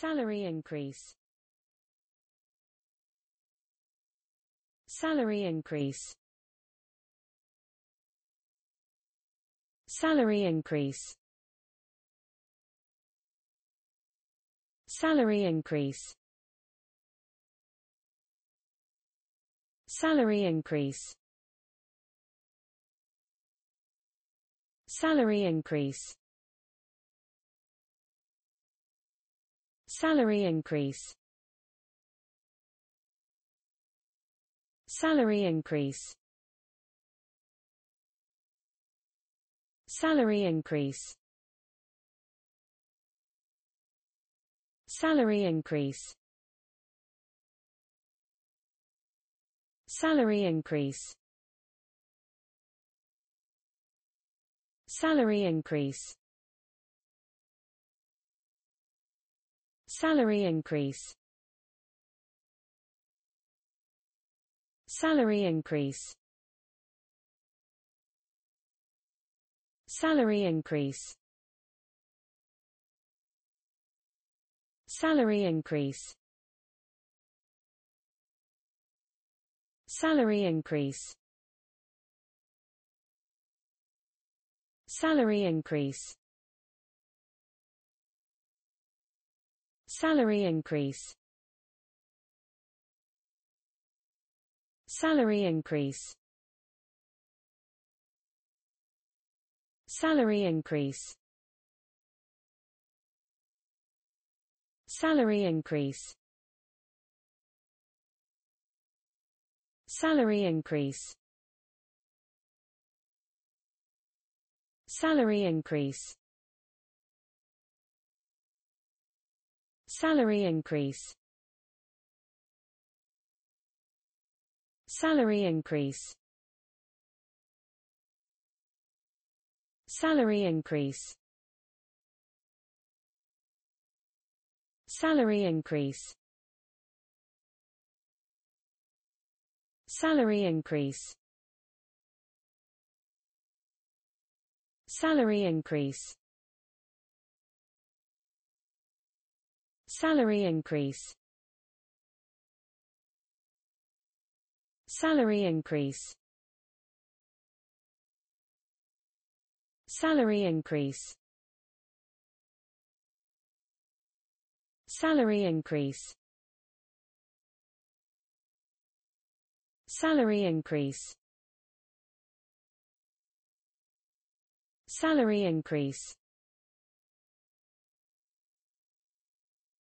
Salary increase Salary increase Salary increase Salary increase Salary increase Salary increase Salary increase Salary increase Salary increase Salary increase Salary increase Salary increase Salary increase Salary increase Salary increase Salary increase Salary increase Salary increase Salary increase Salary increase Salary increase Salary increase Salary increase Salary increase Salary increase Salary increase Salary increase Salary increase Salary increase Salary increase Salary increase Salary increase Salary increase Salary increase Salary increase Salary increase